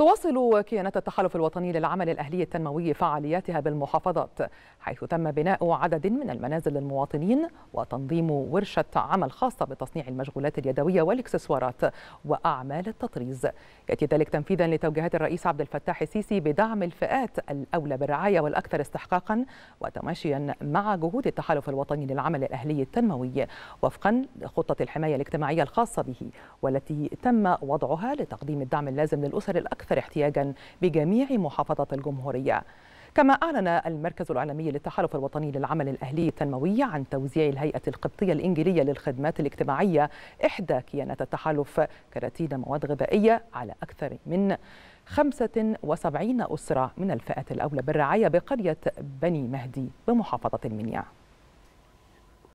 تواصل كيانات التحالف الوطني للعمل الأهلي التنموي فعالياتها بالمحافظات حيث تم بناء عدد من المنازل للمواطنين وتنظيم ورشة عمل خاصة بتصنيع المشغولات اليدوية والإكسسوارات وأعمال التطريز يأتي ذلك تنفيذا لتوجيهات الرئيس عبد الفتاح السيسي بدعم الفئات الأولى بالرعاية والأكثر استحقاقا وتماشيا مع جهود التحالف الوطني للعمل الأهلي التنموي وفقا لخطة الحماية الاجتماعية الخاصة به والتي تم وضعها لتقديم الدعم اللازم للأسر الأكثر الأكثر احتياجا بجميع محافظات الجمهورية كما أعلن المركز العالمي للتحالف الوطني للعمل الأهلي التنموي عن توزيع الهيئة القبطية الإنجيلية للخدمات الاجتماعية إحدى كيانات التحالف كراتين مواد غذائية على أكثر من 75 أسرة من الفئة الأولى بالرعاية بقرية بني مهدي بمحافظة المنيا